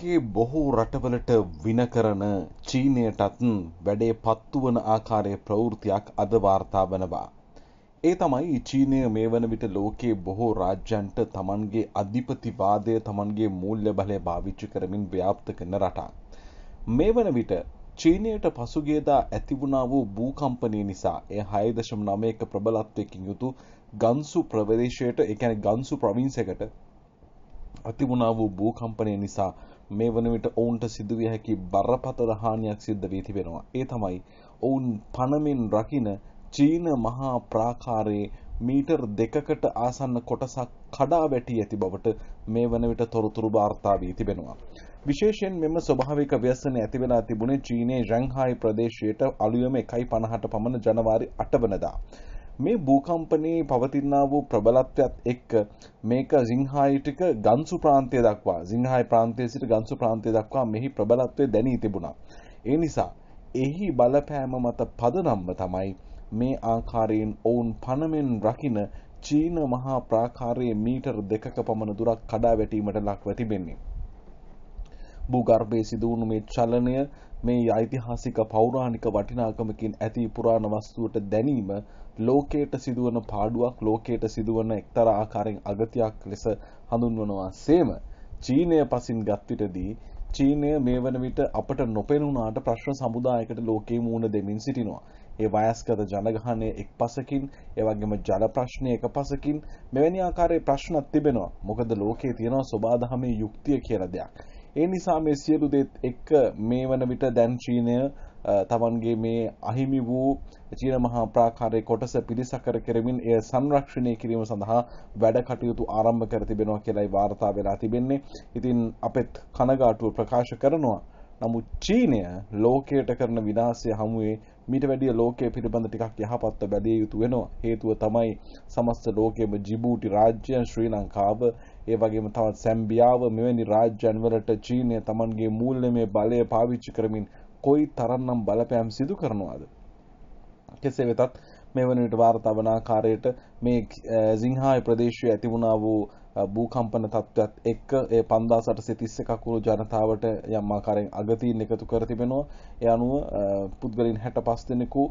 ලෝකයේ බොහෝ රටවලට වින කරන චීනයටත් වැඩේ පත්තුවන ආකාරය ප්‍රවෘතියක් අද වාර්තා වනවා. ඒ තමයි චීනය මේ වන විට ලෝකයේ බොහෝ රාජ්‍යන්ට තමන්ගේ අධිපතිවාදය තමන්ගේ මූල්්‍ය බලය භාවිච්චි කරමින් ව්‍යාප්ත කරන රටා. මේ වන විට චීනයට පසුගේදා ඇතිවුණා වූ භූකම්පනය නිසා එය හයදශම් නමයක ප්‍රබලත්වයකින් යුතු ගන්සු ප්‍රවදේශයට එකැන ගන්සු ප්‍රවින්සකට ඇතිවුණා වූ භූකම්පනය නිසා මේ වන විට ඔවුන්ට සිදුවිය හැකි බරපතල හානියක් සිද්ධ වී තිබෙනවා. ඒ තමයි ඔවුන් පණමින් රකින චීන මහා ප්‍රාකාරයේ මීටර් දෙකකට ආසන්න කොටසක් කඩා වැටී ඇති බවට මේ වන විට තොරතුරු වාර්තා වී තිබෙනවා. විශේෂයෙන් මෙම ස්වභාවික ව්‍යසනය ඇති වෙලා තිබුණේ චීනයේ රැංහායි ප්‍රදේශයට අලුයම 1.50ට පමණ ජනවාරි 8 වනදා. මේ භූකම්පනයේ පවතිනා වූ ප්‍රබලත්වයත් එක්ක මේක සිංහායි ටික ගන්සු ප්‍රාන්තය දක්වා සිංහායි ප්‍රාන්තයේ සිට ගන්සු ප්‍රාන්තය දක්වා මෙහි ප්‍රබලත්වය දැනී තිබුණා. ඒ නිසා එහි බලපෑම මත පදනම්ව තමයි මේ ආකාරයෙන් ඔවුන් පනමෙන් රකින චීන මහා ප්‍රාකාරයේ මීටර් දෙකක පමණ දුරක් කඩා වැටීමට ලක්ව තිබෙන්නේ. භූගර්භයේ සිදුවුණු මේ චලනය මේ ඓතිහාසික පෞරාණික වටිනාකමකින් ඇති පුරාණ වස්තුවට දැනීම ලෝකයට සිදුවන පාඩුවක් ලෝකයට සිදුවන එක්තරා ආකාරයෙන් අගතියක් ලෙස හඳුන්වනවා සේම චීනය පසින් ගත්විටදී චීනය මේ වන විට අපට නොපෙනුනාට ප්‍රශ්න සමුදායකට ලෝකයේ මූුණ දෙමින් සිටිනවා. ඒ වයස්කත ජනගහනය එක් පසකින් ඒවගේම ජල ප්‍රශ්නය එක පසකින් මෙවැනි ආකාරයේ ප්‍රශ්නත් තිබෙනවා මොකද ලෝකයේ තියෙනවා ස්වබාදහමේ යුක්තිය කියල දෙයක්. ඒ නිසා මේ සියලු දෙත් එක්ක මේ වන විට දැන් චීනය තමන්ගේ මේ අහිමි වූ චීන මහා ප්‍රාකාරය කොටස පිරිසකර කරමින් එය සංරක්ෂණය කිරීම සඳහා වැඩ කටයුතු ආරම්භ කර තිබෙනවා කියලයි වාර්තා වෙලා තිබෙන්නේ. ඉතින් අපෙත් කනගාටුව ප්‍රකාශ කරනවා. නමුත් චීනය ලෝකයට කරන විනාශය හමුවේ මීට වැඩිය ලෝකයේ පිළිබඳ ටිකක් යහපත්ව බැලිය යුතු වෙනවා. හේතුව තමයි සමස්ත ලෝකයේම ජිබූටි රාජ්‍යය ශ්‍රී ලංකාව ඒ වගේම තවත් සැම්බියාව මෙවැනි රාජ්‍යයන් වලට චීනය Tamanගේ මූල්‍යමය බලය පාවිච්චි කරමින් කොයි තරම්නම් බලපෑම් සිදු කරනවාද? කෙසේ වෙතත් මේ වන විට වාර්තා වන ආකාරයට මේ සිංහාය ප්‍රදේශයේ ඇති වුණා වූ භූකම්පන තත්ත්වත් එක්ක ඒ පන්දාසට සිතිස්ස කකුරු ජනතාවට යම්මාකාරෙන් අගතීන් එකතු කර තිබෙනවා එය අනුව පුද්ගලින් හැට පස් දෙනෙකු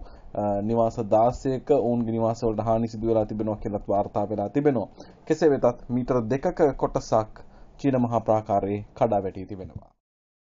නිවාස දාසයක ඔවුන් නිවාසවලට හානි සිදුවලා තිබෙනවා කියලත් වාර්තා වෙලා තිබෙනවා කෙසේ වෙතත් මීටර දෙකක කොටසක් චීන මහා ප්‍රාකාරයේ කඩා වැටී තිබෙනවා